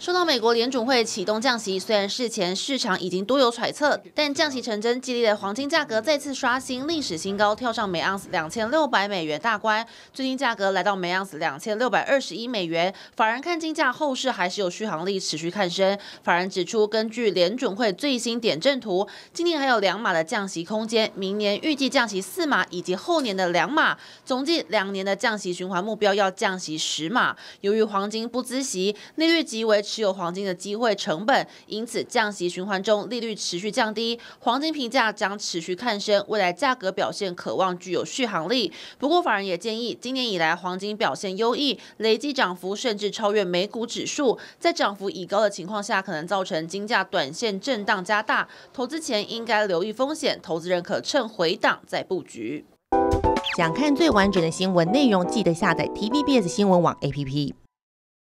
说到美国联准会启动降息，虽然事前市场已经多有揣测，但降息成真，激励的黄金价格再次刷新历史新高，跳上每盎司两千六百美元大关。最近价格来到每盎司两千六百二十一美元。法人看金价后市还是有续航力，持续看升。法人指出，根据联准会最新点阵图，今年还有两码的降息空间，明年预计降息四码，以及后年的两码，总计两年的降息循环目标要降息十码。由于黄金不知息，利率即为。持有黄金的机会成本，因此降息循环中利率持续降低，黄金评价将持续看升，未来价格表现渴望具有续航力。不过，法人也建议，今年以来黄金表现优异，累计涨幅甚至超越美股指数，在涨幅已高的情况下，可能造成金价短线震荡加大。投资前应该留意风险，投资人可趁回档再布局。想看最完整的新闻内容，记得下载 TVBS 新闻网 APP。